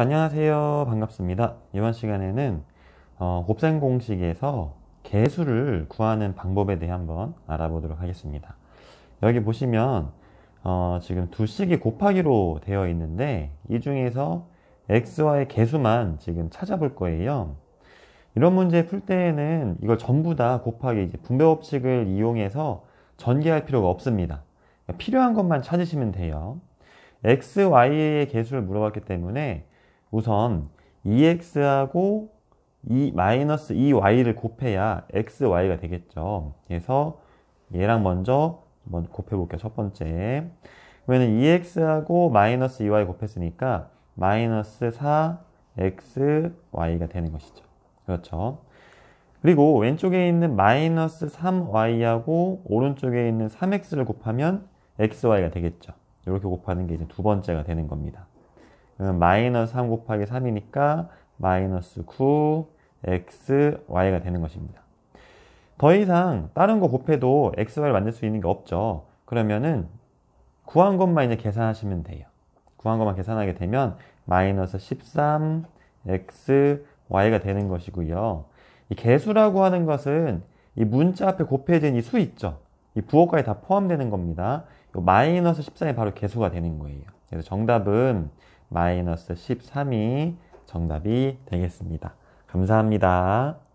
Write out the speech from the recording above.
안녕하세요 반갑습니다 이번 시간에는 어, 곱셈 공식에서 개수를 구하는 방법에 대해 한번 알아보도록 하겠습니다 여기 보시면 어, 지금 두 식이 곱하기로 되어 있는데 이 중에서 x와의 개수만 지금 찾아볼 거예요 이런 문제 풀 때에는 이걸 전부 다 곱하기 이제 분배 법칙을 이용해서 전개할 필요가 없습니다 그러니까 필요한 것만 찾으시면 돼요 x, y의 개수를 물어봤기 때문에 우선 EX하고 이 마이너스 EY를 곱해야 XY가 되겠죠. 그래서 얘랑 먼저 한번 곱해볼게요. 첫 번째. 그러면 EX하고 마이너스 EY 곱했으니까 마이너스 4XY가 되는 것이죠. 그렇죠. 그리고 왼쪽에 있는 마이너스 3y하고 오른쪽에 있는 3x를 곱하면 xy가 되겠죠. 이렇게 곱하는 게 이제 두 번째가 되는 겁니다. 그러면 마이너스 3 곱하기 3이니까 마이너스 9 x, y가 되는 것입니다. 더 이상 다른 거 곱해도 x, y를 만들 수 있는 게 없죠. 그러면은 구한 것만 이제 계산하시면 돼요. 구한 것만 계산하게 되면 마이너스 13 x, y가 되는 것이고요. 이 개수라고 하는 것은 이 문자 앞에 곱해진 이 수 있죠. 이 부호까지 다 포함되는 겁니다. 이 마이너스 13이 바로 개수가 되는 거예요. 그래서 정답은 마이너스 13이 정답이 되겠습니다. 감사합니다.